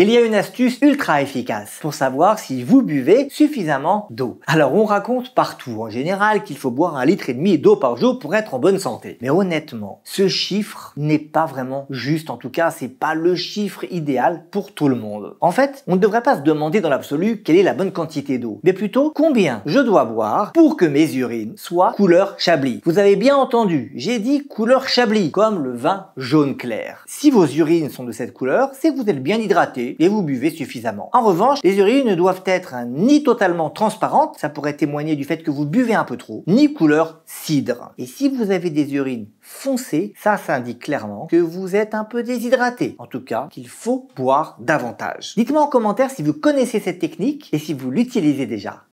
Il y a une astuce ultra efficace pour savoir si vous buvez suffisamment d'eau. Alors on raconte partout en général qu'il faut boire un litre et demi d'eau par jour pour être en bonne santé. Mais honnêtement, ce chiffre n'est pas vraiment juste. En tout cas, c'est pas le chiffre idéal pour tout le monde. En fait, on ne devrait pas se demander dans l'absolu quelle est la bonne quantité d'eau, mais plutôt combien je dois boire pour que mes urines soient couleur chablis. Vous avez bien entendu, j'ai dit couleur chablis, comme le vin jaune clair. Si vos urines sont de cette couleur, c'est que vous êtes bien hydraté et vous buvez suffisamment. En revanche, les urines ne doivent être ni totalement transparentes, ça pourrait témoigner du fait que vous buvez un peu trop, ni couleur cidre. Et si vous avez des urines foncées, ça, ça indique clairement que vous êtes un peu déshydraté. En tout cas, qu'il faut boire davantage. Dites-moi en commentaire si vous connaissez cette technique et si vous l'utilisez déjà.